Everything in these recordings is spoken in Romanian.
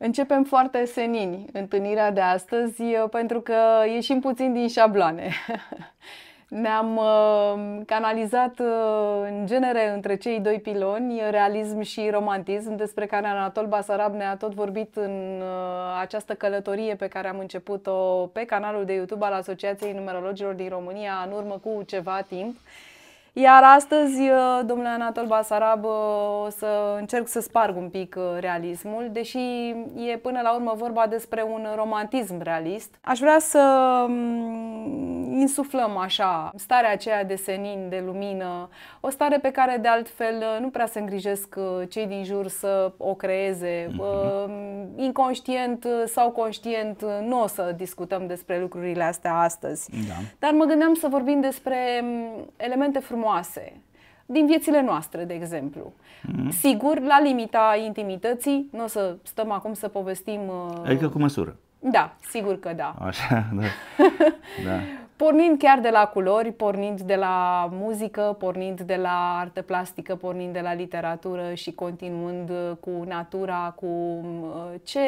Începem foarte senini întâlnirea de astăzi eh, pentru că ieșim puțin din șabloane. Ne-am eh, canalizat eh, în genere între cei doi piloni, realism și romantism, despre care Anatol Basarab ne-a tot vorbit în această călătorie pe care am început-o pe canalul de YouTube al Asociației Numerologilor din România în urmă cu ceva timp. Iar astăzi, uh, domnule Anatol Basarab, uh, o să încerc să sparg un pic uh, realismul, deși e până la urmă vorba despre un romantism realist. Aș vrea să mm, insuflăm așa starea aceea de senin, de lumină, o stare pe care de altfel nu prea se îngrijesc cei din jur să o creeze. Mhm. Inconștient sau conștient nu o să discutăm despre lucrurile astea astăzi. Da. Dar mă gândeam să vorbim despre mm, elemente frumoase frumoase, din viețile noastre, de exemplu. Mm-hmm. Sigur, la limita intimității, nu o să stăm acum să povestim... Uh... Adică cu măsură. Da, sigur că da. Așa, da. da pornind chiar de la culori, pornind de la muzică, pornind de la artă plastică, pornind de la literatură și continuând uh, cu natura, cu uh, ce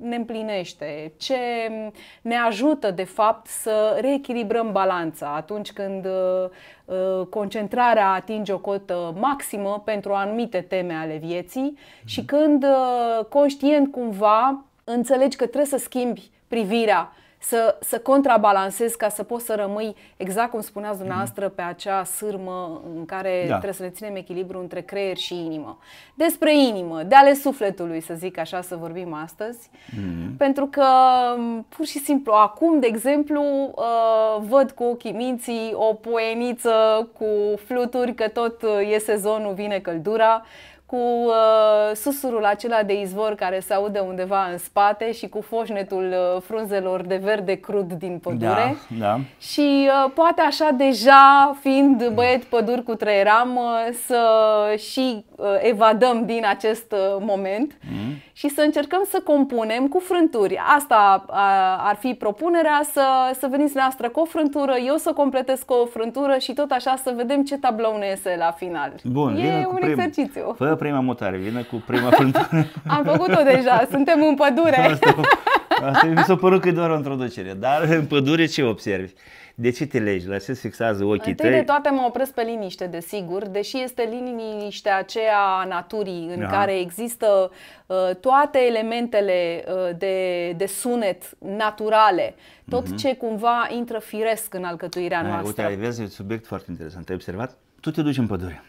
ne împlinește, ce ne ajută de fapt să reechilibrăm balanța atunci când uh, concentrarea atinge o cotă maximă pentru anumite teme ale vieții mhm. și când conștient cumva înțelegi că trebuie să schimbi privirea să, să contrabalancezi ca să poți să rămâi, exact cum spuneați dumneavoastră, pe acea sârmă în care da. trebuie să ne ținem echilibru între creier și inimă. Despre inimă, de ale sufletului, să zic așa, să vorbim astăzi, mm-hmm. pentru că pur și simplu acum, de exemplu, uh, văd cu ochii minții o poeniță cu fluturi că tot uh, e sezonul, vine căldura cu uh, susurul acela de izvor care se aude undeva în spate și cu foșnetul uh, frunzelor de verde crud din pădure. Da, da. Și uh, poate așa deja, fiind băiet pădur cu treieram, uh, să și uh, evadăm din acest uh, moment mm. și să încercăm să compunem cu frânturi. Asta uh, ar fi propunerea, să, să veniți noastră cu o frântură, eu să completez cu o frântură și tot așa să vedem ce tablou ne iese la final. Bun, e un prim. exercițiu. Fă prima mutare, vină cu prima frântură. Am făcut-o deja, suntem în pădure. Da, asta, asta mi s-a părut că e doar o introducere, dar în pădure ce observi? De ce te legi? La ce se fixează ochii Întâi tăi? de toate mă opresc pe liniște, desigur, deși este liniștea aceea a naturii în Aha. care există uh, toate elementele uh, de, de sunet naturale, tot uh-huh. ce cumva intră firesc în alcătuirea Hai, noastră. Uite, ai vezi, un subiect foarte interesant. Ai observat? Tu te duci în pădure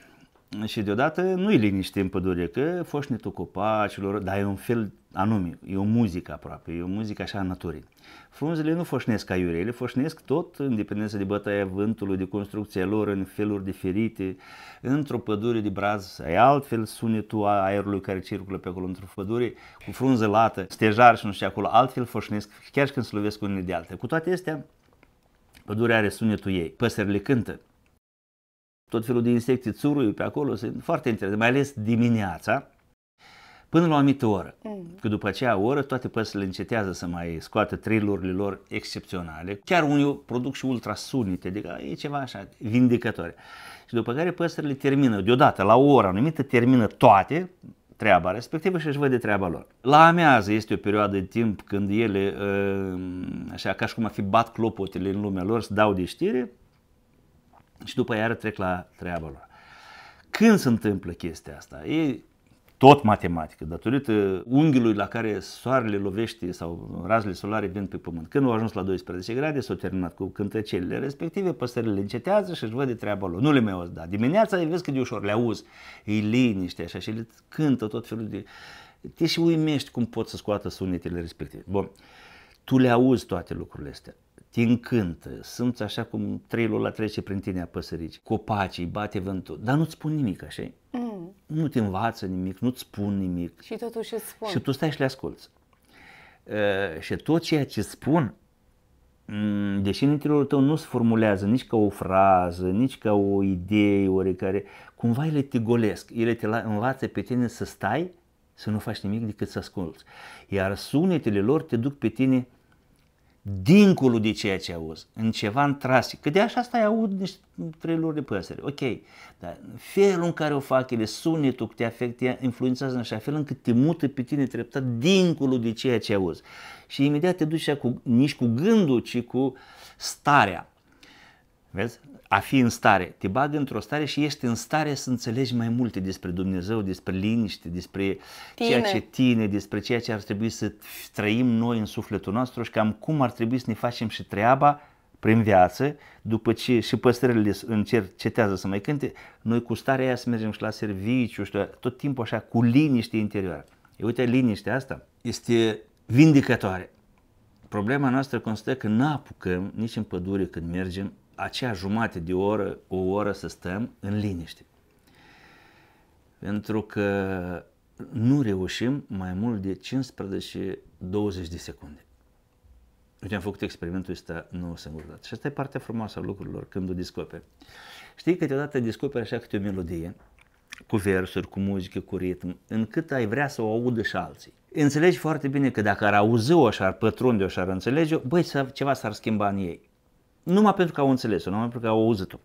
și deodată nu-i liniște în pădure, că foșnetul copacilor, dar e un fel anume, e o muzică aproape, e o muzică așa a naturii. Frunzele nu foșnesc ca iure, ele foșnesc tot în dependență de bătaia vântului, de construcția lor în feluri diferite. Într-o pădure de braz ai altfel sunetul aerului care circulă pe acolo, într-o pădure cu frunză lată, stejar și nu știu acolo, altfel foșnesc chiar și când se lovesc unele de alte. Cu toate astea, pădurea are sunetul ei, păsările cântă, tot felul de insecte țurui pe acolo, sunt foarte interesant, mai ales dimineața, până la o anumită oră. Mm. Că după aceea oră toate păsările încetează să mai scoată trilurile lor excepționale. Chiar unii produc și ultrasunite, adică e ceva așa, vindicătoare. Și după care păsările termină, deodată, la o oră anumită, termină toate, treaba respectivă și își văd de treaba lor. La amează este o perioadă de timp când ele, ă, așa ca și cum ar fi bat clopotele în lumea lor, se dau de știre, și după iară trec la treaba lor. Când se întâmplă chestia asta? E tot matematică, datorită unghiului la care soarele lovește sau razele solare vin pe pământ. Când au ajuns la 12 grade, s-au terminat cu cântăcelile respective, păsările încetează și își văd de treaba lor. Nu le mai auzi, da. Dimineața îi vezi cât de ușor, le auzi, îi liniște așa și le cântă tot felul de... Te și uimești cum pot să scoată sunetele respective. Bun, tu le auzi toate lucrurile astea te încântă, simți așa cum trăilul la trece prin tine a păsărici, copacii, bate vântul, dar nu-ți spun nimic, așa mm. Nu te învață nimic, nu-ți spun nimic. Și totuși îți spun. Și tu stai și le asculți. Uh, și tot ceea ce spun, mm, deși în interiorul tău nu se formulează nici ca o frază, nici ca o idee oricare, cumva ele te golesc, ele te învață pe tine să stai, să nu faci nimic decât să asculți. Iar sunetele lor te duc pe tine dincolo de ceea ce auzi, în ceva întrase, că de așa stai aud niște triluri de păsări, ok, dar felul în care o fac ele, sunetul te afecte, influențează în așa fel încât te mută pe tine treptat dincolo de ceea ce auzi. Și imediat te duci cu, nici cu gândul, ci cu starea. Vezi? a fi în stare, te bagă într-o stare și ești în stare să înțelegi mai multe despre Dumnezeu, despre liniște, despre tine. ceea ce tine, despre ceea ce ar trebui să trăim noi în sufletul nostru și cam cum ar trebui să ne facem și treaba prin viață, după ce și încerc cetează să mai cânte, noi cu starea aia să mergem și la serviciu, și tot timpul așa, cu liniște interioară. E, uite, liniștea asta este vindicătoare. Problema noastră constă că nu apucăm nici în pădure când mergem acea jumate de oră, o oră să stăm în liniște. Pentru că nu reușim mai mult de 15-20 de secunde. Uite, am făcut experimentul ăsta nu o singură dată. Și asta e partea frumoasă a lucrurilor când o descoperi. Știi, câteodată descoperi așa câte o melodie, cu versuri, cu muzică, cu ritm, încât ai vrea să o audă și alții. Înțelegi foarte bine că dacă ar auzi-o și ar pătrunde-o și ar înțelege-o, băi, ceva s-ar schimba în ei numai pentru că au înțeles-o, numai pentru că au auzit-o.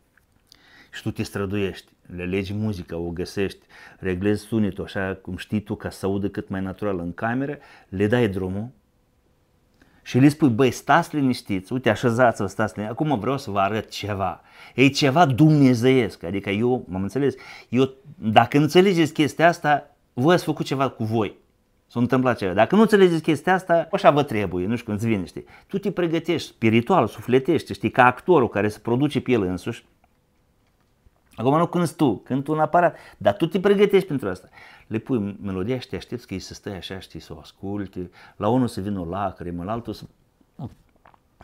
Și tu te străduiești, le legi muzica, o găsești, reglezi sunetul așa cum știi tu ca să audă cât mai natural în cameră, le dai drumul și le spui, băi, stați liniștiți, uite, așezați-vă, stați liniștiți, acum vreau să vă arăt ceva. E ceva dumnezeiesc, adică eu, m-am înțeles, eu, dacă înțelegeți chestia asta, voi ați făcut ceva cu voi. S-a întâmplat ceva. Dacă nu înțelegeți chestia asta, așa vă trebuie, nu știu când îți vine, știi. Tu te pregătești spiritual, sufletește, știi, ca actorul care se produce pe el însuși. Acum nu când tu, când tu un aparat, dar tu te pregătești pentru asta. Le pui melodia și te aștepți că ei să stai așa, știi, să o asculte, la unul se vină o lacrimă, la altul se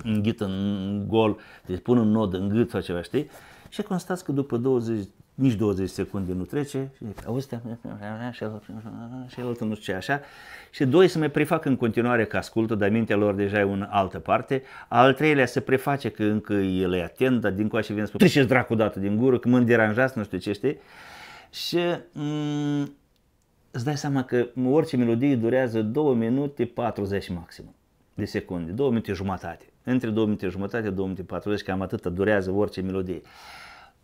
înghită în gol, să deci pun un nod, în gât sau ceva, știi? Și constați că după 20 nici 20 secunde nu trece, și auzi, și altul nu știu ce, așa. Și doi, să mai prefac în continuare că ascultă, dar mintea lor deja e în altă parte. Al treilea, să preface că încă el e atent, dar din coace vine să treceți păi, dracu dată din gură, că mă deranjați, nu știu ce, știi? Și m- mm, îți dai seama că orice melodie durează 2 minute 40 maxim de secunde, 2 minute jumătate. Între 2 minute jumătate, 2 minute 40, cam atât durează orice melodie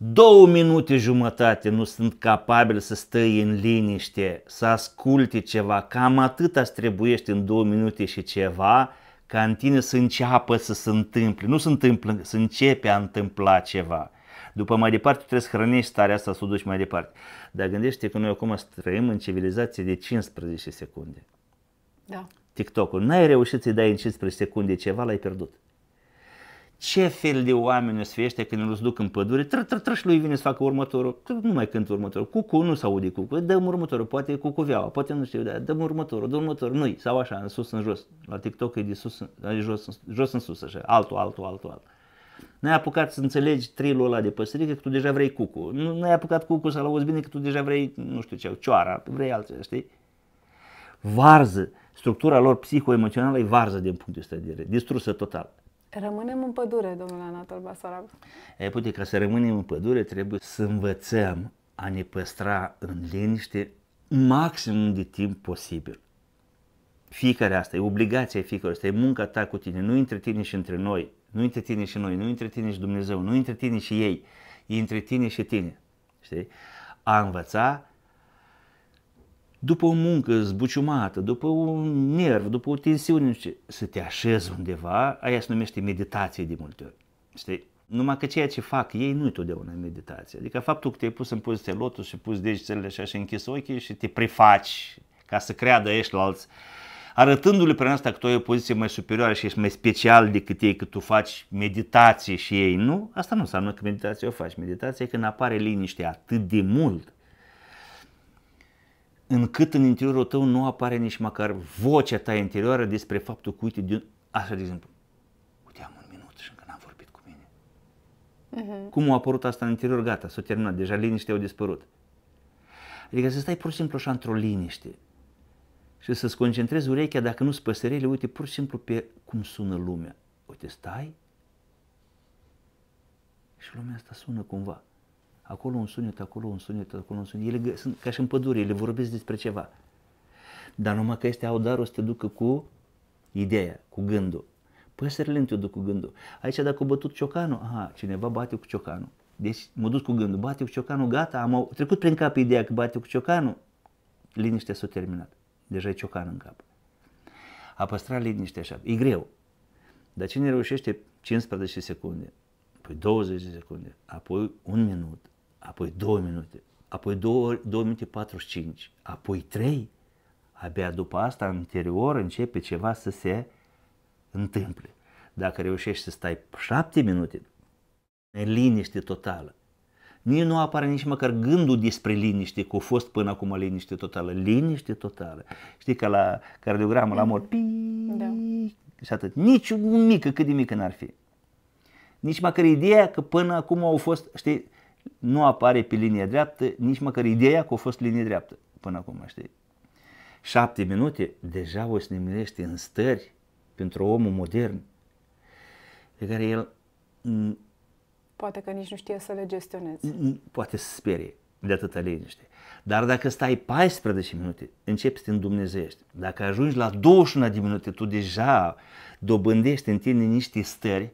două minute jumătate nu sunt capabil să stai în liniște, să asculte ceva, cam atât îți trebuiește în două minute și ceva ca în tine să înceapă să se întâmple, nu se întâmplă, să începe a întâmpla ceva. După mai departe trebuie să hrănești starea asta, să o duci mai departe. Dar gândește că noi acum trăim în civilizație de 15 secunde. Da. TikTok-ul. N-ai reușit să-i dai în 15 secunde ceva, l-ai pierdut. Ce fel de oameni o să fiește când îl duc în pădure, tră, tră, tră și lui vine să facă următorul, nu mai cânt următorul, cucu nu se aude cucu, dăm următorul, poate cu cuveaua, poate nu știu, da, dăm următorul, dăm următorul, nu sau așa, în sus, în jos, la TikTok e de sus, de jos, jos în sus, așa, altul, altul, altul, altul. N-ai apucat să înțelegi trilul ăla de păsărică că tu deja vrei cucu. Nu, n-ai apucat cucu să-l auzi bine că tu deja vrei, nu știu ce, cioara, vrei altceva, știi? Varză. Structura lor psihoemoțională e varză din punctul ăsta de vedere, distrusă total. Rămânem în pădure, domnule Anatol Basarab. E, uite, ca să rămânem în pădure trebuie să învățăm a ne păstra în liniște maximum de timp posibil. Fiecare asta, e obligația fiecare asta, e munca ta cu tine, nu între tine și între noi, nu între tine și noi, nu între tine și Dumnezeu, nu între tine și ei, e între tine și tine. Știi? A învăța după o muncă zbuciumată, după un nerv, după o tensiune, să te așezi undeva, aia se numește meditație de multe ori. Știi? Numai că ceea ce fac ei nu e totdeauna meditație. Adică faptul că te-ai pus în poziție lotus și pus degetele așa și închis ochii și te prefaci ca să creadă ești la alți, arătându-le prin asta că tu ai o poziție mai superioară și ești mai special decât ei, că tu faci meditație și ei nu, asta nu înseamnă că meditație o faci. Meditația e când apare liniște atât de mult încât în interiorul tău nu apare nici măcar vocea ta interioară despre faptul că, uite, așa de exemplu, uite, am un minut și încă n-am vorbit cu mine. Uh-huh. Cum a apărut asta în interior, gata, s-a terminat, deja liniștea au dispărut. Adică să stai pur și simplu așa într-o liniște și să-ți concentrezi urechea, dacă nu-ți păsările, uite pur și simplu pe cum sună lumea. Uite, stai și lumea asta sună cumva acolo un sunet, acolo un sunet, acolo un sunet. Ele sunt ca și în pădure, ele vorbesc despre ceva. Dar numai că este darul să te ducă cu ideea, cu gândul. Păsările nu te duc cu gândul. Aici dacă a bătut ciocanul, aha, cineva bate cu ciocanul. Deci mă duc cu gândul, bate cu ciocanul, gata, am trecut prin cap ideea că bate cu ciocanul, liniștea s-a terminat. Deja e ciocan în cap. A păstra liniștea așa, e greu. Dar cine reușește 15 secunde, apoi 20 de secunde, apoi un minut, apoi 2 minute, apoi 2, 2 minute 45, apoi 3. Abia după asta, în interior începe ceva să se întâmple. Dacă reușești să stai 7 minute, e liniște totală. Nici nu apare nici măcar gândul despre liniște, că a fost până acum liniște totală. Liniște totală. Știi că la cardiogramă, la mor, da. și atât. Nici un mică, cât de mică n-ar fi. Nici măcar ideea că până acum au fost, știi, nu apare pe linie dreaptă, nici măcar ideea că a fost linie dreaptă până acum, știi? Șapte minute, deja o snimerește în stări pentru omul modern, pe care el... Poate că nici nu știe să le gestioneze. Poate să sperie de atâta liniște. Dar dacă stai 14 minute, începi să te îndumnezești. Dacă ajungi la 21 de minute, tu deja dobândești în tine niște stări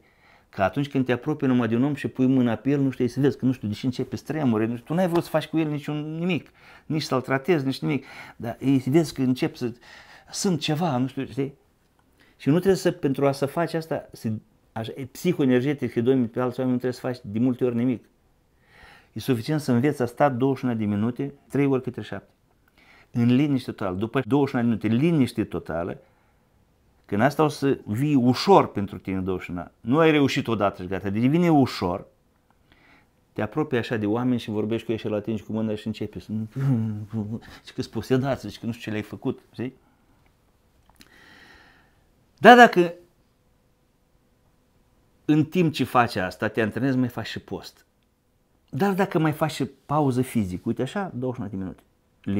Că atunci când te apropii numai de un om și pui mâna pe el, nu știi să vezi, că nu știu de ce începe stremure, nu știu, tu n-ai vrut să faci cu el niciun nimic, nici să-l tratezi, nici nimic, dar ei vezi că încep să, sunt ceva, nu știu, știi? Și nu trebuie să, pentru a să faci asta, să, așa, psihoenergetic și doi pe alți oameni, nu trebuie să faci de multe ori nimic. E suficient să înveți a sta 21 de minute, 3 ori câte 7. În liniște totală. După 21 de minute, liniște totală, când asta o să vii ușor pentru tine, Doșina, nu ai reușit odată și gata, Deci vine ușor, te apropii așa de oameni și vorbești cu ei și la atingi cu mâna și începi să... Și că posedați, și că nu știu ce le-ai făcut, știi? Da, dacă în timp ce faci asta, te antrenezi, mai faci și post. Dar dacă mai faci și pauză fizică, uite așa, 29 de minute,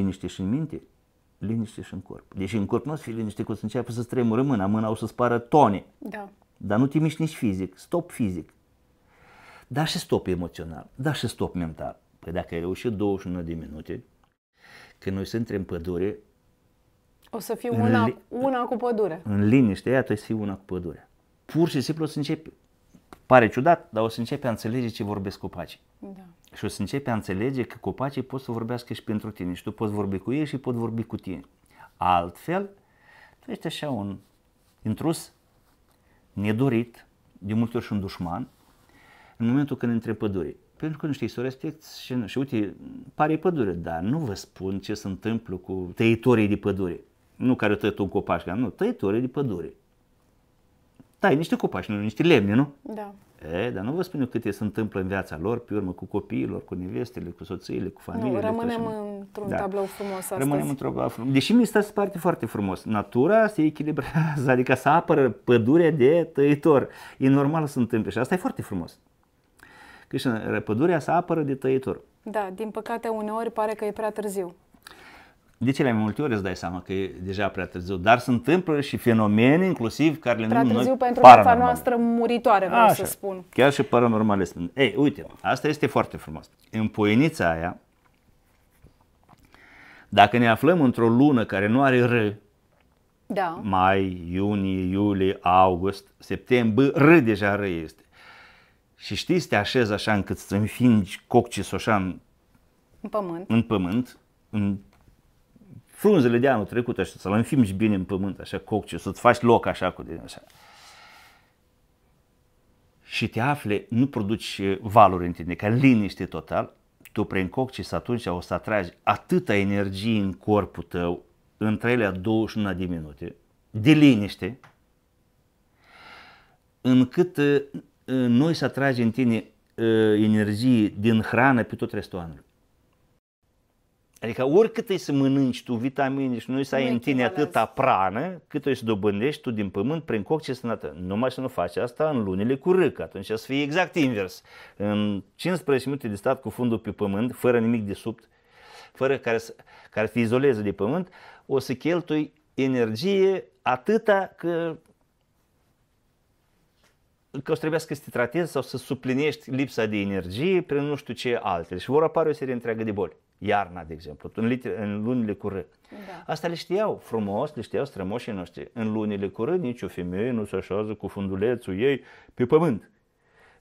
liniște și în minte, liniște și în corp. Deci în corp nu o să fii că o să înceapă să tremură mâna, mâna o să spară tone. Da. Dar nu te miști nici fizic, stop fizic. Dar și stop emoțional, dar și stop mental. Păi dacă ai reușit 21 de minute, când noi suntem în pădure... O să fie una, li- una cu pădure. În liniște, iată, să fii una cu pădure. Pur și simplu o să începi, pare ciudat, dar o să începi a înțelege ce vorbesc cu pace. Da și o să începe a înțelege că copacii pot să vorbească și pentru tine și tu poți vorbi cu ei și pot vorbi cu tine. Altfel, tu ești așa un intrus nedorit, de multe ori și un dușman, în momentul când între pădure. Pentru că nu știi să o respecti și nu. Și uite, pare pădure, dar nu vă spun ce se întâmplă cu tăitorii de pădure. Nu care tăi tu un copaș, nu, tăitorii de pădure. Tai niște copaci, nu niște lemne, nu? Da. E, dar nu vă spun eu câte se întâmplă în viața lor, pe urmă, cu copiilor, cu nevestele, cu soțiile, cu familiile. Nu, rămânem într-un da. tablou frumos astăzi. Rămânem într-un tablou frumos. Deși mi se pare foarte frumos. Natura se echilibrează, adică să apără pădurea de tăitor. E normal să se întâmple și asta e foarte frumos. Că și pădurea se apără de tăitor. Da, din păcate uneori pare că e prea târziu de cele mai multe ori îți dai seama că e deja prea târziu, dar se întâmplă și fenomene inclusiv care le prea numim târziu pentru viața noastră muritoare, vreau Așa. să spun. Chiar și sunt. Ei, uite, asta este foarte frumos. În poienița aia, dacă ne aflăm într-o lună care nu are R, da. mai, iunie, iulie, august, septembrie, R deja R este. Și știi să te așezi așa încât să înfingi coccii așa în pământ, în pământ în frunzele de anul trecut, așa, să-l înfimci bine în pământ, așa, cocciu, să-ți faci loc așa cu din așa. Și te afle, nu produci eh, valuri în tine, ca liniște total, tu prin cocci și atunci o să atragi atâta energie în corpul tău, între ele 21 de minute, de liniște, încât eh, noi să atragi în tine eh, energie din hrană pe tot restul anului. Adică oricât e să mănânci tu vitamine și nu să ai în tine atâta prană, cât o să dobândești tu din pământ prin cocție sănătă. Numai să nu faci asta în lunile cu râc, atunci să fie exact invers. În 15 minute de stat cu fundul pe pământ, fără nimic de sub, fără care să, care să te izoleze de pământ, o să cheltui energie atâta că că o să trebuiască să te tratezi sau să suplinești lipsa de energie prin nu știu ce altele și vor apare o serie întreagă de boli. Iarna, de exemplu, în, litri, în lunile cu Da. Asta le știau frumos, le știau strămoșii noștri. În lunile cu nici o femeie nu se așează cu fundulețul ei pe pământ.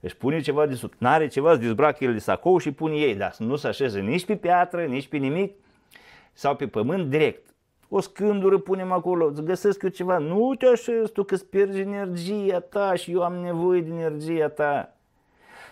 Își pune ceva de sub, n-are ceva, îți dezbracă el de sacou și pune ei, dar nu se așeze nici pe piatră, nici pe nimic sau pe pământ direct o scândură punem acolo, îți găsesc eu ceva, nu te așezi tu că îți pierzi energia ta și eu am nevoie de energia ta.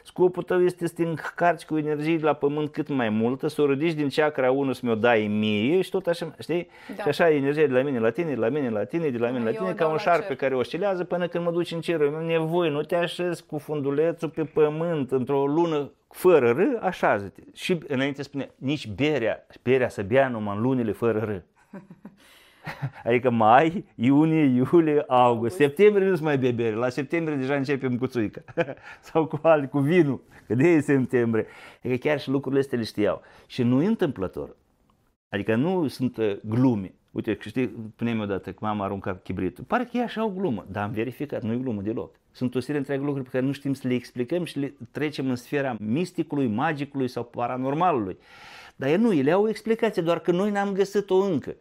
Scopul tău este să te încarci cu energie de la pământ cât mai multă, să o ridici din chakra 1 să mi-o dai mie și tot așa, știi? Da. Și așa e energia de la mine la tine, de la mine la tine, de la mine la tine, eu ca un șarpe cer. care oscilează până când mă duci în cer. Nu am nevoie, nu te așezi cu fundulețul pe pământ într-o lună fără r, Așa te Și înainte spune, nici berea, berea să bea numai în lunile fără r. Adică mai, iunie, iulie, august. Septembrie nu-s mai bebere. La septembrie deja începem cu țuică. Sau cu al, cu vinul. Că de e septembrie. Adică chiar și lucrurile astea le știau. Și nu e întâmplător. Adică nu sunt uh, glume. Uite, știi, punem dată că mama arunca chibritul. Pare că e așa o glumă, dar am verificat, nu e glumă deloc. Sunt o serie întreagă lucruri pe care nu știm să le explicăm și le trecem în sfera misticului, magicului sau paranormalului. Dar ei nu, ele au o explicație, doar că noi n-am găsit-o încă.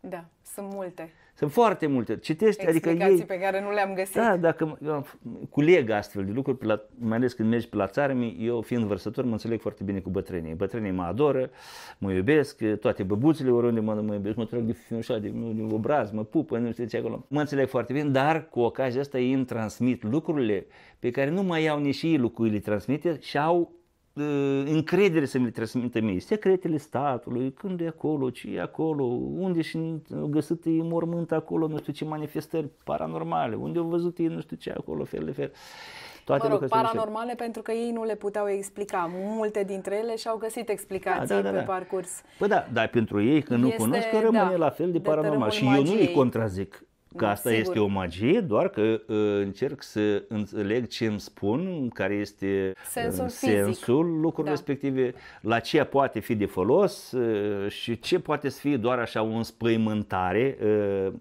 Da, sunt multe. Sunt foarte multe. Citești, adică Explicații adică ei... pe care nu le-am găsit. Da, dacă eu am, culeg astfel de lucruri, la, mai ales când mergi pe la țară, eu fiind vărsător mă înțeleg foarte bine cu bătrânii. Bătrânii mă adoră, mă iubesc, toate băbuțele oriunde mă, mă iubesc, mă trag de finușa, de, de obraz, mă pupă, nu știu ce acolo. Mă înțeleg foarte bine, dar cu ocazia asta ei îmi transmit lucrurile pe care nu mai au nici ei lucrurile transmite și au Ă, încredere să mi transmită mie secretele statului, când e acolo, ce e acolo, unde și găsit ei mormânt acolo, nu știu ce manifestări paranormale, unde au văzut ei nu știu ce acolo, fel de fel. Toate mă rog, paranormale pentru că ei nu le puteau explica. Multe dintre ele și-au găsit explicații da, da, da, da. pe parcurs. Păi da, dar pentru ei, că nu este, cunosc, că rămâne da, la fel de paranormal. Și eu nu îi contrazic Că asta Sigur. este o magie, doar că uh, încerc să înțeleg ce îmi spun, care este sensul, ă, sensul lucrurilor da. respective, la ce poate fi de folos uh, și ce poate să fie doar așa o înspăimântare uh,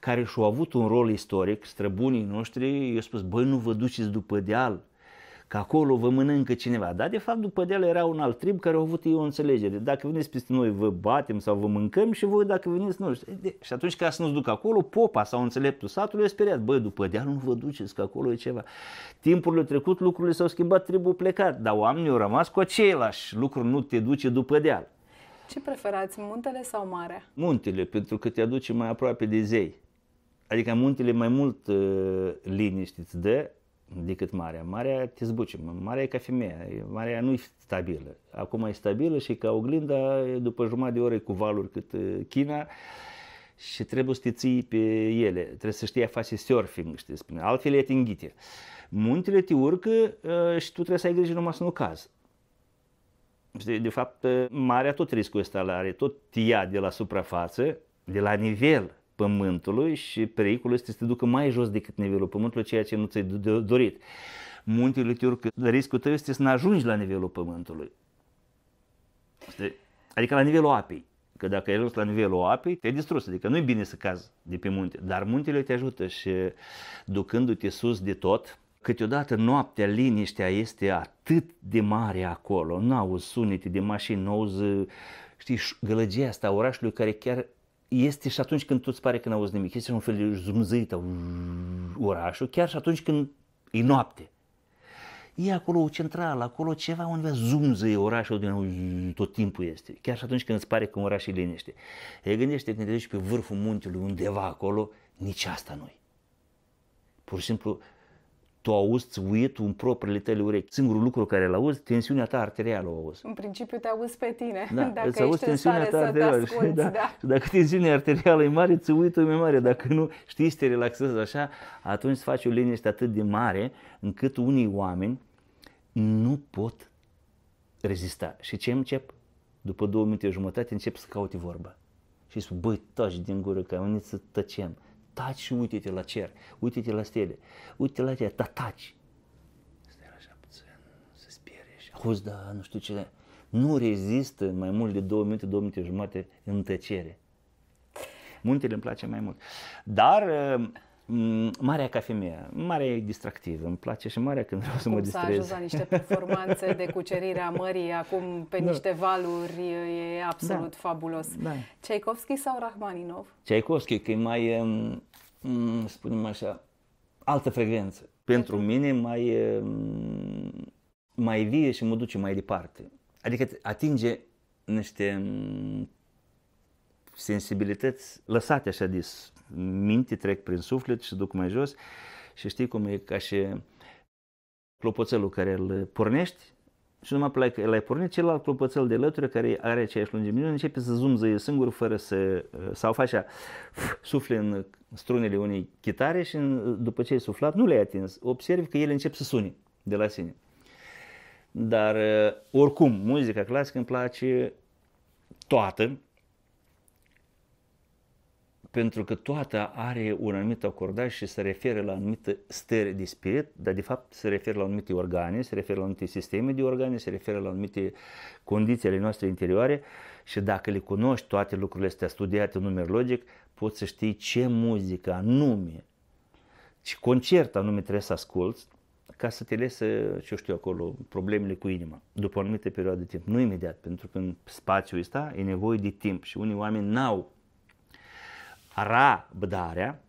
care și-au avut un rol istoric, străbunii noștri, eu spus, băi, nu vă duceți după deal, uh, că acolo vă mănâncă cineva. Dar de fapt după deal era un alt trib care au avut ei o înțelegere. Dacă veniți peste noi vă batem sau vă mâncăm și voi dacă veniți nu. Și atunci ca să nu-ți duc acolo, popa sau înțeleptul satului e speriat. Băi, după deal nu vă duceți că acolo e ceva. Timpurile trecut lucrurile s-au schimbat, tribul plecat, dar oamenii au rămas cu același lucru, nu te duce după deal. Ce preferați, muntele sau marea? Muntele, pentru că te aduce mai aproape de zei. Adică muntele mai mult uh, liniște îți dă, decât marea. Marea te zbuce, marea e ca femeia, marea nu e stabilă. Acum e stabilă și ca oglinda, după jumătate de oră cu valuri cât China și trebuie să te ții pe ele, trebuie să știi a face surfing, știi, spune. altfel e tinghite. Muntele te urcă și tu trebuie să ai grijă numai să nu cazi. De, de fapt, marea tot riscul ăsta are, tot ia de la suprafață, de la nivel, pământului și pericolul este să te ducă mai jos decât nivelul pământului, ceea ce nu ți-ai dorit. Muntele te urcă, riscul tău este să nu ajungi la nivelul pământului. Adică la nivelul apei. Că dacă ai ajuns la nivelul apei, te-ai distrus. Adică nu e bine să cazi de pe munte, dar muntele te ajută și ducându-te sus de tot, câteodată noaptea, liniștea este atât de mare acolo, nu auzi sunete de mașini, nu auzi, știi, gălăgia asta a orașului care chiar este și atunci când tu-ți pare că n-auzi nimic. Este un fel de zumzâită orașul, chiar și atunci când e noapte. E acolo o centrală, acolo ceva zumză e orașul din tot timpul este. Chiar și atunci când îți pare că un oraș e liniște. E gândește când te duci pe vârful muntelui undeva acolo, nici asta nu -i. Pur și simplu tu auzi țuietul în propriile tale urechi. Singurul lucru care îl auzi, tensiunea ta arterială o auzi. În principiu te auzi pe tine. Da, dacă îți auzi tensiunea ta arterială. Asculti, da. da. Și dacă tensiunea arterială e mare, țuietul e mai mare. Dacă nu știi să te relaxezi așa, atunci îți faci o liniște atât de mare încât unii oameni nu pot rezista. Și ce încep? După două minute jumătate încep să caute vorba. Și spui: băi, taci din gură, că am venit să tăcem taci și uite-te la cer, uite-te la stele, uite-te la tine, dar taci. Stai așa puțin, să spere și auzi, da, nu știu ce. Nu rezistă mai mult de două minute, două minute jumate în tăcere. Muntele îmi place mai mult. Dar Mm, marea ca femeie, marea e distractivă, îmi place și marea când vreau să mă distrez. s-a ajuns la niște performanțe de cucerire a mării, acum pe da. niște valuri, e absolut da. fabulos. Da. Tchaikovsky sau Rachmaninov? Tchaikovsky, că e mai, mm, spunem așa, altă frecvență. Pentru mine mai, mai vie și mă duce mai departe. Adică atinge niște sensibilități lăsate așa de minte, trec prin suflet și duc mai jos și știi cum e ca și clopoțelul care îl pornești și numai pe el ai pornit, celălalt clopoțel de lături care are aceeași lungime, începe să zumzăie singur fără să... sau face așa, sufle în strunele unei chitare și după ce ai suflat, nu le-ai atins. Observi că ele încep să sune de la sine. Dar uh, oricum, muzica clasică îmi place toată, pentru că toată are un anumit acordaj și se referă la anumite stări de spirit, dar de fapt se referă la anumite organe, se referă la anumite sisteme de organe, se referă la anumite condiții ale noastre interioare și dacă le cunoști toate lucrurile astea studiate numerologic, poți să știi ce muzică anume, ce concert anume trebuie să asculți ca să te lese, ce știu acolo, problemele cu inima, după o anumită perioadă de timp. Nu imediat, pentru că în spațiul ăsta e nevoie de timp și unii oameni n-au răbdarea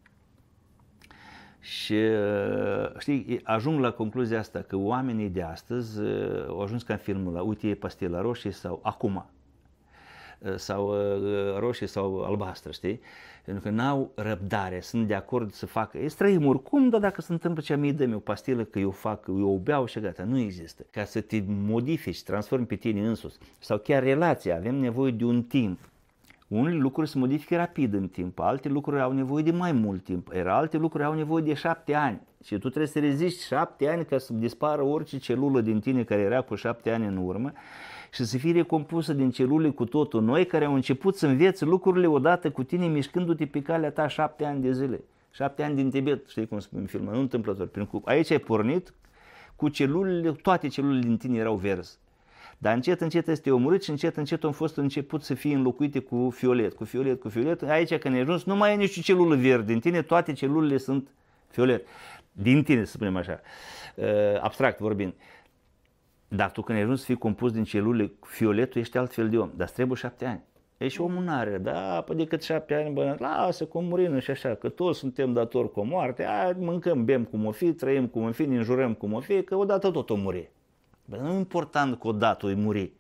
și uh, știi, ajung la concluzia asta că oamenii de astăzi uh, au ajuns ca în filmul la uite pastila roșie sau acum uh, sau roșie sau albastră, știi? Pentru că n-au răbdare, sunt de acord să facă, e străim oricum, dar dacă se întâmplă ce mi dă-mi o pastilă că eu fac, eu o beau și gata, nu există. Ca să te modifici, transformi pe tine sus sau chiar relația, avem nevoie de un timp unele lucruri se modifică rapid în timp, alte lucruri au nevoie de mai mult timp, iar alte lucruri au nevoie de șapte ani. Și tu trebuie să reziști șapte ani ca să dispară orice celulă din tine care era cu șapte ani în urmă și să fie recompusă din celule cu totul noi care au început să înveți lucrurile odată cu tine mișcându-te pe calea ta șapte ani de zile. Șapte ani din Tibet, știi cum spune în filmă, nu întâmplător. prin că aici ai pornit cu celulele, toate celulele din tine erau verzi. Dar încet, încet este omorât și încet, încet au fost început să fie înlocuite cu fiolet, cu fiolet, cu fiolet. Aici când ai ajuns nu mai e nici celulă verde în tine, toate celulele sunt fiolet. Din tine, să spunem așa, uh, abstract vorbind. Dar tu când ai ajuns să fii compus din celule fiolet, tu ești altfel de om, dar trebuie șapte ani. E și omul n-are, da, păi decât șapte ani, bă, lasă cum murină și așa, că toți suntem datori cu moarte, a, mâncăm, bem cum o fi, trăim cum o fi, ne înjurăm cum o fi, că odată tot o murie. Dar nu e important că odată îi muri.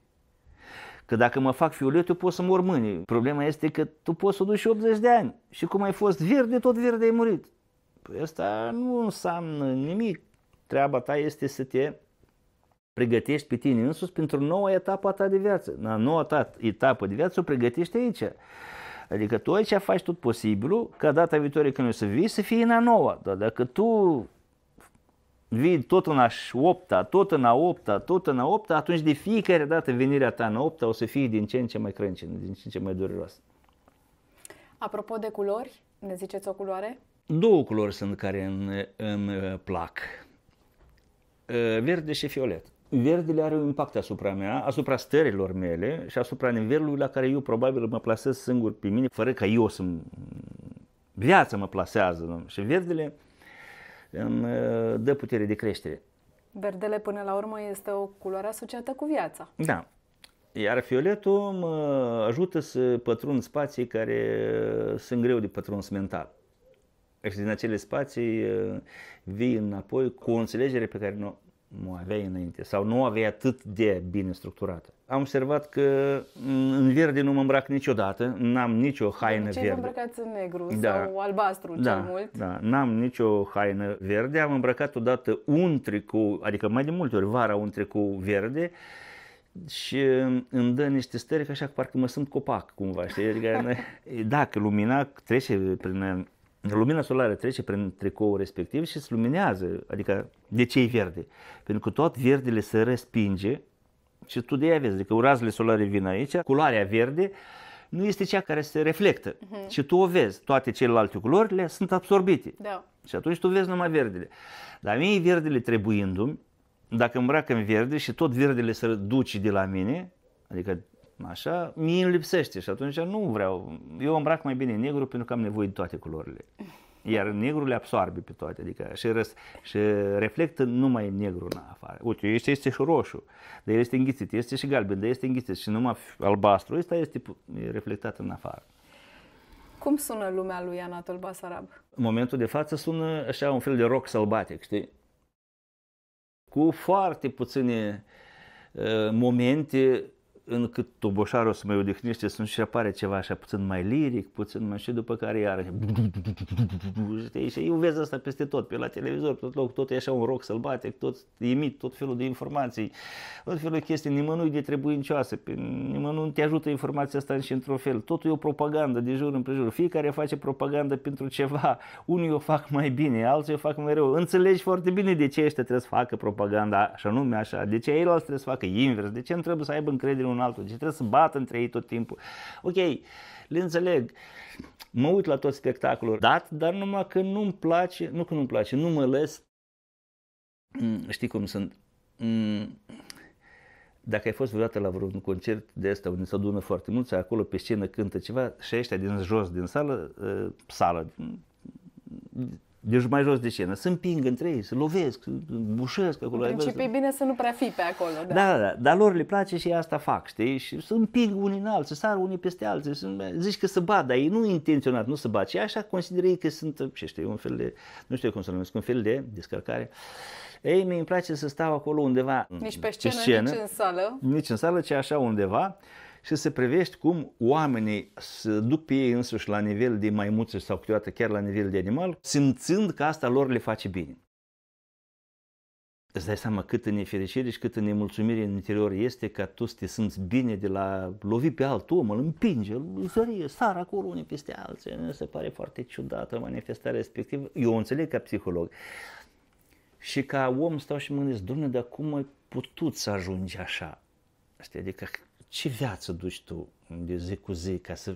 Că dacă mă fac fiolet, eu pot să mor mâine. Problema este că tu poți să o duci 80 de ani. Și cum ai fost verde, tot verde ai murit. Păi asta nu înseamnă nimic. Treaba ta este să te pregătești pe tine însuți pentru noua etapă a ta de viață. La noua ta etapă de viață o pregătești aici. Adică tu aici faci tot posibilul ca data viitoare când o să vii să fie în a noua. Dar dacă tu vii tot în aș opta, tot în a opta, tot în a opta, atunci de fiecare dată venirea ta în a opta o să fie din ce în ce mai crâncenă, din ce în ce mai dureroasă. Apropo de culori, ne ziceți o culoare? Două culori sunt care îmi, îmi uh, plac. Uh, verde și violet. Verdele are un impact asupra mea, asupra stărilor mele și asupra nivelului la care eu probabil mă plasez singur pe mine, fără ca eu să viața mă plasează. Și verdele îmi uh, dă putere de creștere. Verdele, până la urmă, este o culoare asociată cu viața. Da. Iar fioletul mă ajută să pătrund spații care uh, sunt greu de pătruns mental. Și deci, din acele spații uh, vii înapoi cu o înțelegere pe care nu, nu o aveai înainte sau nu o aveai atât de bine structurată am observat că mm, în verde nu mă îmbrac niciodată, n-am nicio haină ce verde. Ce îmbrăcați în negru da. sau albastru da, cel mult? Da, n-am nicio haină verde, am îmbrăcat odată un tricou, adică mai de multe ori vara un tricou verde și mm, îmi dă niște stări așa că parcă mă sunt copac cumva, știi? Adică, dacă lumina trece prin Lumina solară trece prin tricoul respectiv și se luminează, adică de ce e verde? Pentru că tot verdele se respinge și tu de ea vezi, adică razele solare vin aici, culoarea verde nu este cea care se reflectă. Uh-huh. Și tu o vezi, toate celelalte culori le sunt absorbite. Da. Și atunci tu vezi numai verdele. Dar mie verdele trebuindu-mi, dacă îmbrac în verde și tot verdele se duce de la mine, adică așa, mie îmi lipsește și atunci nu vreau. Eu îmbrac mai bine negru pentru că am nevoie de toate culorile. Iar negru le absorbe pe toate, adică și, răs, și reflectă numai negru în afară. Uite, este, este și roșu, dar este înghițit, este și galben, dar este înghițit și numai albastru, ăsta este reflectat în afară. Cum sună lumea lui Anatol Basarab? În momentul de față sună așa un fel de rock sălbatic, știi? Cu foarte puține uh, momente încât toboșarul să mai odihnește, să nu și apare ceva așa puțin mai liric, puțin mai și după care știi, și eu vezi asta peste tot, pe la televizor, pe tot loc, tot e așa un rock sălbatic, tot emit tot felul de informații, tot felul de chestii, nimănui de trebuincioase, pe nimănui nu te ajută informația asta și într-un fel, totul e o propagandă de jur împrejur, fiecare face propagandă pentru ceva, unii o fac mai bine, alții o fac mai rău, înțelegi foarte bine de ce ăștia trebuie să facă propaganda așa nume așa, de ce ei trebuie să facă invers, de ce trebuie să aibă încredere în unul altul. Deci trebuie să bat între ei tot timpul. Ok, le înțeleg. Mă uit la tot spectacolul dat, dar numai că nu-mi place, nu că nu-mi place, nu mă les. Mm, știi cum sunt? Mm, dacă ai fost vreodată la vreun concert de asta, unde se adună foarte mulți, acolo pe scenă cântă ceva și ăștia din jos din sală, uh, sală, deci mai jos de scenă, să împing între ei, să lovesc, să bușesc acolo. În principiu e bine să nu prea fii pe acolo. Da. da, da, da dar lor le place și asta fac, știi? Și să împing unii în alții, se sar unii peste alții, să... zici că se bat, dar ei nu intenționat, nu se bat, și așa consideră ei că sunt, ce știu, un fel de, nu știu cum să numesc, un fel de descărcare. Ei, mi îmi place să stau acolo undeva. Nici mm, pe scenă, pe scenă nici în sală. Nici în sală, ci așa undeva și să privești cum oamenii se duc pe ei însuși la nivel de maimuțe sau câteodată chiar la nivel de animal, simțând că asta lor le face bine. Îți dai seama în nefericire și câtă nemulțumire în interior este că tu să te simți bine de la lovi pe alt om, îl împinge, îl zărie, sară acolo unii peste alții. Nu se pare foarte ciudată manifestarea respectivă. Eu o înțeleg ca psiholog. Și ca om stau și mă gândesc, domnule, dar cum ai putut să ajungi așa? Asta adică ce viață duci tu de zi cu zi ca să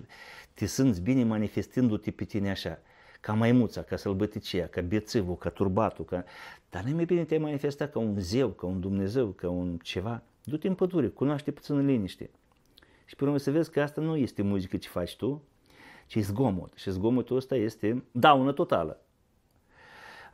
te simți bine manifestându-te pe tine așa? Ca maimuța, ca sălbăticia, ca bețivul, ca turbatul, ca... dar nu mai bine te-ai manifestat ca un zeu, ca un Dumnezeu, ca un ceva. Du-te în pădure, cunoaște puțin în liniște. Și pe urmă să vezi că asta nu este muzică ce faci tu, ci zgomot. Și zgomotul ăsta este daună totală.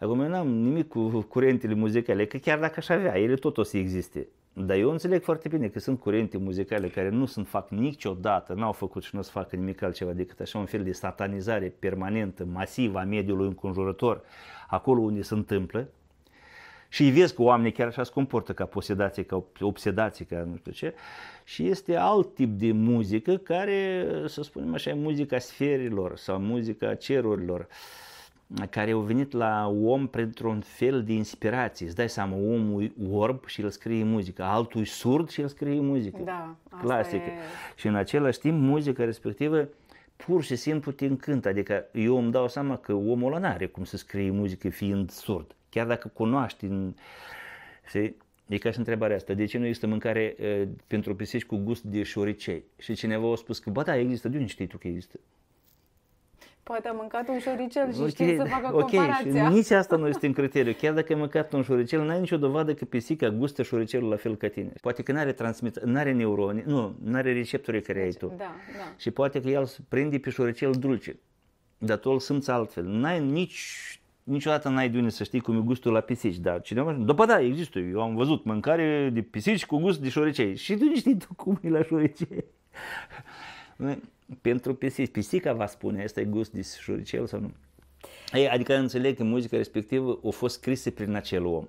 Acum eu n-am nimic cu curentele muzicale, că chiar dacă aș avea, ele tot o să existe. Dar eu înțeleg foarte bine că sunt curente muzicale care nu sunt fac niciodată, n-au făcut și nu o să facă nimic altceva decât așa un fel de satanizare permanentă, masivă a mediului înconjurător, acolo unde se întâmplă. Și îi vezi că oamenii chiar așa se comportă ca posedație, ca obsedație, ca nu știu ce. Și este alt tip de muzică care, să spunem așa, e muzica sferilor sau muzica cerurilor. Uh, care au venit la om printr-un fel de inspirație. Îți dai seama, omul e orb și el scrie muzică, altul e surd și el scrie muzică. Da, clasică. E... Și în același timp, muzica respectivă pur și simplu te încântă. Adică eu îmi dau seama că omul ăla are cum să scrie muzică fiind surd. Chiar dacă cunoaște... se, E ca și întrebarea asta, de ce nu există mâncare e, eh, pentru pisici cu gust de șoricei? Și cineva a spus că, ba da, există, de unde știi tu că există? Poate a mâncat un șoricel și știe să facă okay, comparația. Și nici asta nu este în criteriu. Chiar dacă ai mâncat un șoricel, n-ai nicio dovadă că pisica gustă șoricelul la fel ca tine. Poate că n-are transmit, n-are neuroni, nu, n-are receptorii care ai tu. Da, da. Și poate că el prinde pe șoricel dulce. Dar tu îl simți altfel. N-ai nici niciodată n-ai de unde să știi cum e gustul la pisici, dar cineva zice, după da, există, eu am văzut mâncare de pisici cu gust de șoricei și tu nu știi tu cum e la șoricei pentru pisici. Pisica va spune, este gust de șuricel sau nu. Ei, adică înțeleg că muzica respectivă a fost scrisă prin acel om.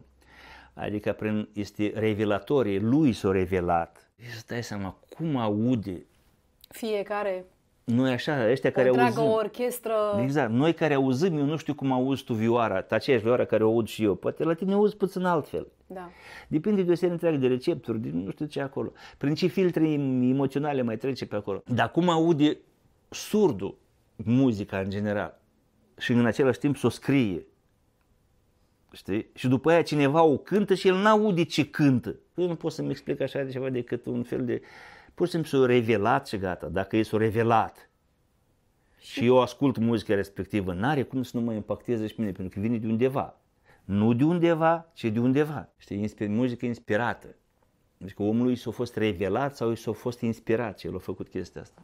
Adică prin, este revelatorie, lui s-a revelat. Și stai seama, cum aude fiecare noi așa, ăștia care auzim. O orchestră. Exact, noi care auzim, eu nu știu cum auzi tu vioara, aceeași vioara care o aud și eu, poate la tine auzi puțin altfel. Da. Depinde de o serie întreagă de recepturi, din nu știu ce acolo. Prin ce filtre emoționale mai trece pe acolo. Dar cum aude surdul muzica în general și în același timp să o scrie, știi? Și după aia cineva o cântă și el n-aude ce cântă. Eu nu pot să-mi explic așa de ceva decât un fel de Pur și simplu s-a revelat și gata, dacă e s-a revelat. Și eu ascult muzica respectivă, n-are cum să nu mă impacteze și mine, pentru că vine de undeva. Nu de undeva, ci de undeva. Știi, insp- muzică inspirată. Deci că omului s-a fost revelat sau i s-a fost inspirat și el a făcut chestia asta.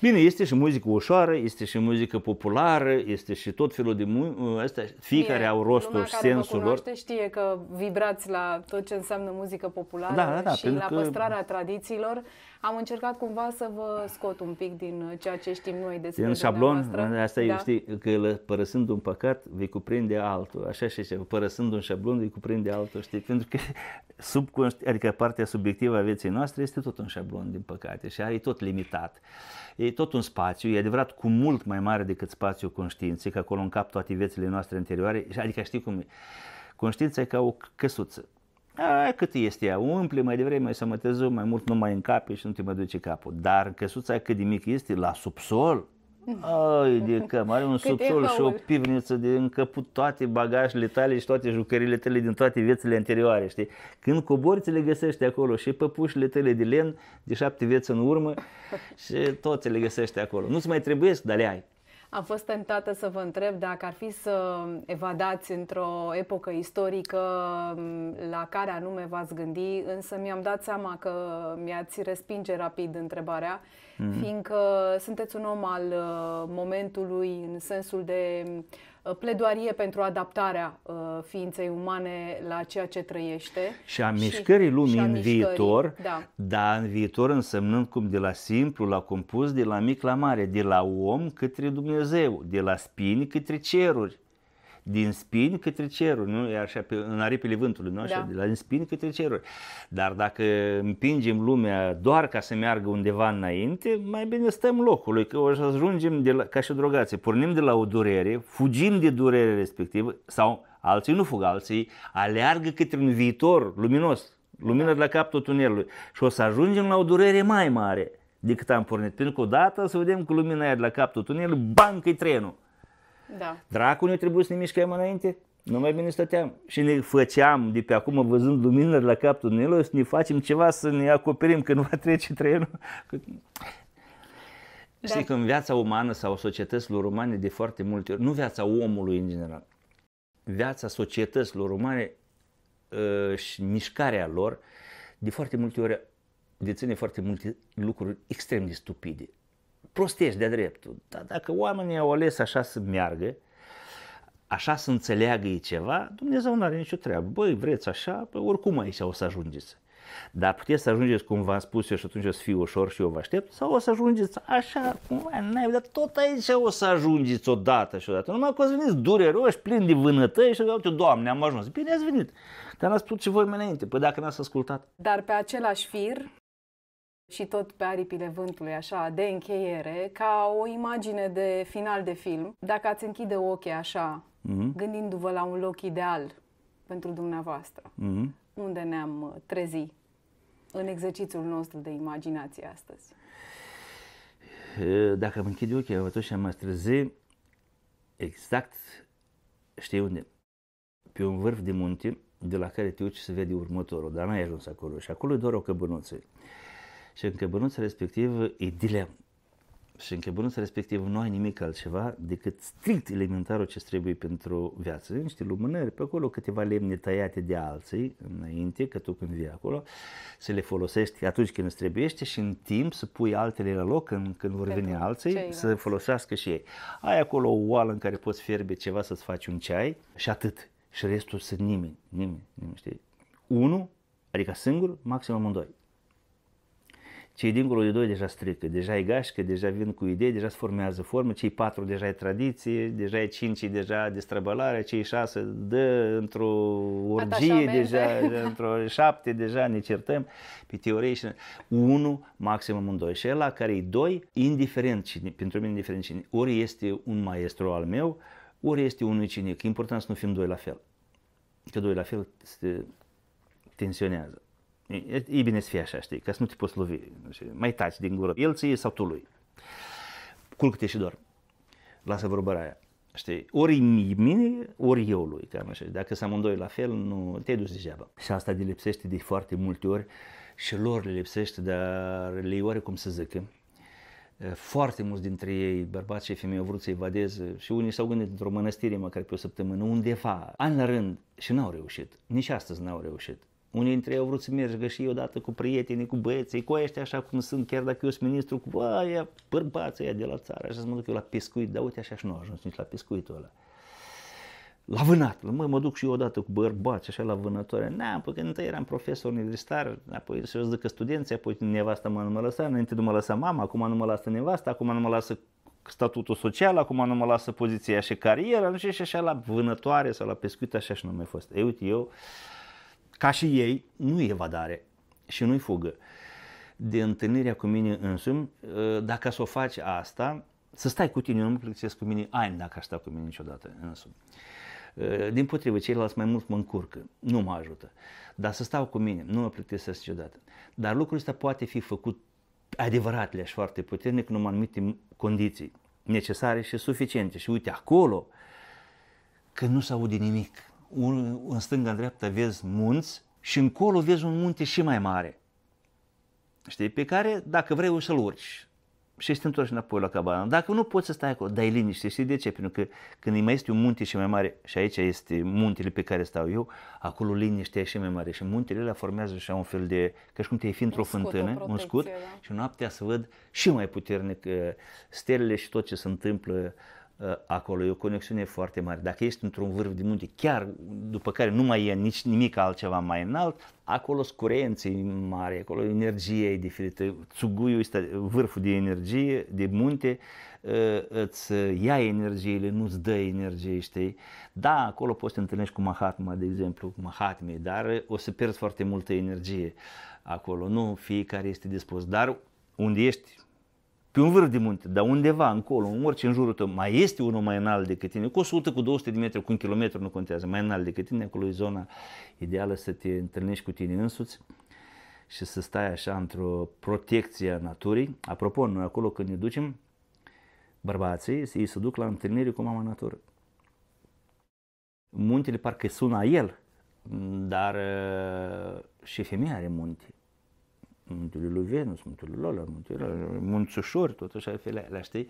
Bine, este și muzică ușoară, este și muzică populară, este și tot felul de muzică. Uh, astea, fiecare au rostul și sensul lor. știe că vibrați la tot ce înseamnă muzică populară da, da, da, și la că... păstrarea tradițiilor am încercat cumva să vă scot un pic din uh, ceea ce știm noi despre E un șablon, asta e, da. știi, că părăsând un păcat vei cuprinde altul, așa și ce părăsând un șablon vei cuprinde altul, știi, pentru că subconști, adică partea subiectivă a vieții noastre este tot un șablon, din păcate, și are tot limitat. E tot un spațiu, e adevărat cu mult mai mare decât spațiul conștiinței, că acolo încap toate viețile noastre anterioare, adică știi cum e. Conștiința e ca o căsuță a, cât este ea, umple mai devreme să mă tezăm, mai mult nu mai încape și nu te mai duce capul. Dar căsuța cât de mic este, la subsol, ai de cam, are un subsol și o pivniță de încăput toate bagajele tale și toate jucările tale din toate viețile anterioare, știi? Când cobori, ți le găsești acolo și păpușile tale de len, de șapte vieți în urmă și toți le găsești acolo. Nu-ți mai trebuie să le ai. Am fost tentată să vă întreb dacă ar fi să evadați într-o epocă istorică mm, la care anume v-ați gândi, însă mi-am dat seama că mi-ați respinge rapid întrebarea, mm. fiindcă sunteți un om al uh, momentului în sensul de uh, Uh, pledoarie pentru adaptarea uh, ființei umane la ceea ce trăiește. Și a mișcării și, lumii și a în mișcării, viitor, da. dar în viitor însemnând cum de la simplu la compus, de la mic la mare, de la om către Dumnezeu, de la spini către ceruri din spini către ceruri, nu? E așa pe, în aripile vântului, nu? Așa, da. de la din spini către ceruri. Dar dacă împingem lumea doar ca să meargă undeva înainte, mai bine stăm locului, că o să ajungem de la, ca și o drogație. Pornim de la o durere, fugim de durere respectivă sau alții nu fug, alții aleargă către un viitor luminos, lumină da. de la capătul tunelului și o să ajungem la o durere mai mare decât am pornit. Pentru că odată să vedem cu lumina aia de la capătul tunelului, bancă trenul. Da. Dracu, nu trebuie să ne mișcăm înainte. Nu mai bine stăteam și ne făceam de pe acum, văzând luminări la capul tunelului, să ne facem ceva, să ne acoperim când va trece trenul. Da. Știi că în viața umană sau societăților umane de foarte multe ori, nu viața omului în general, viața societăților umane uh, și mișcarea lor, de foarte multe ori deține foarte multe lucruri extrem de stupide prostești de dreptul. Dar dacă oamenii au ales așa să meargă, așa să înțeleagă ei ceva, Dumnezeu nu are nicio treabă. Băi, vreți așa? Bă, păi, oricum aici o să ajungeți. Dar puteți să ajungeți cum v-am spus eu și atunci o să fiu ușor și eu vă aștept sau o să ajungeți așa, cum n dar tot aici o să ajungeți odată și odată. Numai că o să veniți dureroși, plini de vânătăi și uite, Doamne, am ajuns. Bine ați venit, dar n-ați spus ce voi mai înainte, păi dacă n-ați ascultat. Dar pe același fir, și tot pe aripile vântului, așa, de încheiere, ca o imagine de final de film. Dacă ați închide ochii așa, mm-hmm. gândindu-vă la un loc ideal pentru dumneavoastră, mm-hmm. unde ne-am uh, trezit în exercițiul nostru de imaginație astăzi? Dacă am închide ochii, am atunci am trezit exact, știi unde? Pe un vârf de munte, de la care te uiți să vede următorul, dar n-ai ajuns acolo și acolo e doar o căbănuță. Și în căbănuța respectiv e dilemă. Și în căbănuța respectiv nu ai nimic altceva decât strict elementarul ce trebuie pentru viață. Niște lumânări pe acolo, câteva lemne tăiate de alții înainte, că tu când vii acolo, să le folosești atunci când îți trebuiește și în timp să pui altele la loc când, când vor veni alții, să folosească și ei. Ai acolo o oală în care poți fierbe ceva să-ți faci un ceai și atât. Și restul sunt nimeni, nimeni, nimeni, știi? Unu, adică singur, maximum în doi. Cei dincolo de doi deja strică, deja e gașcă, deja vin cu idei, deja se formează formă, cei patru deja e tradiție, deja e cinci e deja destrăbălare, cei șase dă într-o orgie, deja, într-o șapte deja ne certăm pe teorie și unul, maximum un doi. Și la care e doi, indiferent cine, pentru mine indiferent cine, ori este un maestru al meu, ori este un ucenic. E important să nu fim doi la fel. Că doi la fel se tensionează. E bine să fie așa, știi, că să nu te poți lovi. Mai taci din gură, el ție sau tu lui. Culcă-te și dormi. Lasă vorbă aia. Știi? Ori mine, ori eu lui, cam așa. Dacă sunt amândoi la fel, nu te-ai dus degeaba. Și asta de lipsește de foarte multe ori și lor le lipsește, dar le oare cum să zică. Foarte mulți dintre ei, bărbați și femei, au vrut să evadeze și unii s-au gândit într-o mănăstire măcar pe o săptămână, undeva, an la rând, și n-au reușit. Nici astăzi n-au reușit. Unii dintre ei au vrut să mergă și eu odată cu prietenii, cu băieții, cu ăștia așa cum sunt, chiar dacă eu sunt ministru, cu aia, bărbații aia de la țară, așa să mă duc eu la pescuit, dar uite așa și nu a ajuns nici la pescuitul ăla. La vânat, mă, mă duc și eu odată cu bărbați așa la vânătoare. Na, păi când întâi eram profesor universitar, apoi să văd că studenții, apoi nevasta mă nu mă lăsa, înainte nu mă lăsa mama, acum nu mă lasă nevasta, acum nu mă lasă statutul social, acum nu mă lasă poziția și cariera, nu știu, și așa la vânătoare sau la pescuit, așa și nu mai fost. Ei, uite, eu ca și ei, nu e evadare și nu-i fugă de întâlnirea cu mine însumi, ă, dacă să o faci asta, să stai cu tine, nu plăcesc cu mine ani dacă aș sta cu mine niciodată însumi. Ă, din potrivă, ceilalți mai mult mă încurcă, nu mă ajută. Dar să stau cu mine, nu mă plictisesc niciodată. Dar lucrul ăsta poate fi făcut adevărat, și foarte puternic, numai în anumite condiții necesare și suficiente. Și uite, acolo, că nu se aude nimic, un, în stânga-dreapta vezi munți și încolo vezi un munte și mai mare. Știi? Pe care, dacă vrei, o să-l urci și ești întors înapoi la cabana. Dacă nu poți să stai acolo, dai liniște. Știi de ce? Pentru că când mai este un munte și mai mare, și aici este muntele pe care stau eu, acolo liniștea e și mai mare. Și muntele alea formează așa un fel de, ca și cum te-ai fi într-o un fântână, scut, un scut, da. și noaptea să văd și mai puternic uh, stelele și tot ce se întâmplă Eh, acolo e o conexiune foarte mare. Dacă ești într-un vârf de munte, chiar după care nu mai e nici nimic altceva mai înalt, acolo curenții mari, acolo energie e diferită. Tsuguiul este vârful de energie, de munte, eh, îți ia energiile, nu-ți dă energie, știi? Da, acolo poți să te întâlnești cu Mahatma, de exemplu, cu Mahatme, dar eh, o să pierzi foarte multă energie acolo. Nu fiecare este dispus, dar unde ești pe un vârf de munte, dar undeva încolo, în orice în jurul tău, mai este unul mai înalt decât tine, cu 100, cu 200 de metri, cu un kilometru, nu contează, mai înalt decât tine, acolo e zona ideală să te întâlnești cu tine însuți și să stai așa într-o protecție a naturii. Apropo, noi acolo când ne ducem, bărbații, ei se duc la întâlnire cu mama natură. Muntele parcă sună el, dar uh, și femeia are munte muntele lui Venus, muntele lui Lola, muntele Munțușor, tot așa, le, le știi,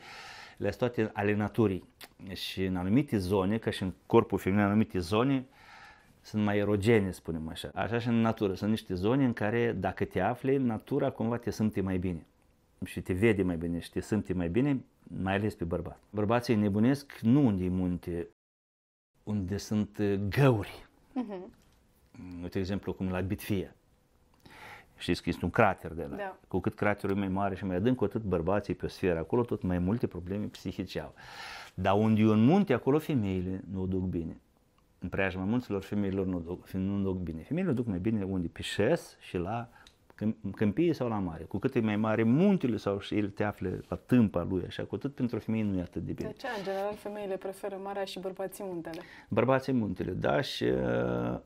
le toate ale naturii. Și în anumite zone, ca și în corpul feminin, în anumite zone, sunt mai erogene, spunem așa. Așa și în natură. Sunt niște zone în care, dacă te afli, natura cumva te simte mai bine. Și te vede mai bine și te simte mai bine, mai ales pe bărbat. Bărbații nebunesc nu unde e munte, unde sunt găuri. Uh-huh. De exemplu, cum la Bitfia. Știți că este un crater de la. Da. Cu cât craterul e mai mare și mai adânc, cu atât bărbații pe o sferă acolo, tot mai multe probleme psihice au. Dar unde e un munte, acolo femeile nu o duc bine. În preajma munților, femeilor nu, duc, nu duc bine. Femeile o duc mai bine unde? pișesc și la câmpie sau la mare. Cu cât e mai mare muntele sau și el te află la tâmpa lui, așa, cu atât pentru femeie nu e atât de bine. De aceea, în general, femeile preferă marea și bărbații muntele. Bărbații muntele, da, și uh,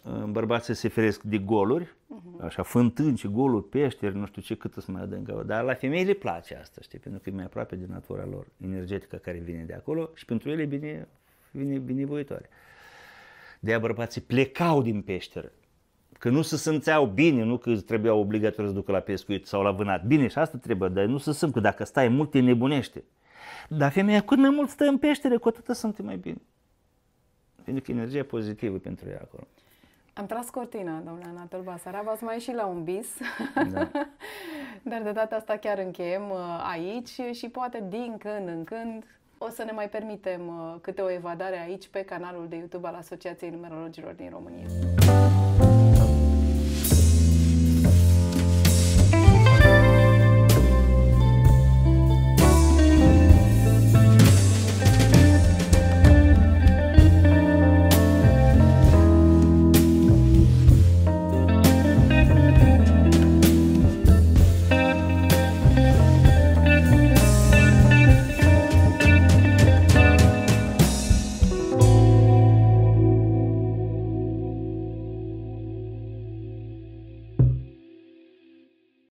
uh, bărbații se feresc de goluri, uh-huh. așa, fântâni și goluri, peșteri, nu știu ce, cât să mai adâncă. Dar la femei le place asta, știi, pentru că e mai aproape de natura lor, energetică care vine de acolo și pentru ele e bine, bine, binevoitoare. De-aia bărbații plecau din peșteră că nu se simțeau bine, nu că trebuiau obligatoriu să ducă la pescuit sau la vânat. Bine, și asta trebuie, dar nu se simt, că dacă stai mult te nebunește. Dar femeia cât mai mult stă în peștere, cu atât sunt mai bine. Pentru că energia pozitivă pentru ea acolo. Am tras cortina, domnule Anatol Basarab, ați mai și la un bis, da. dar de data asta chiar încheiem uh, aici și poate din când în când o să ne mai permitem uh, câte o evadare aici pe canalul de YouTube al Asociației Numerologilor din România.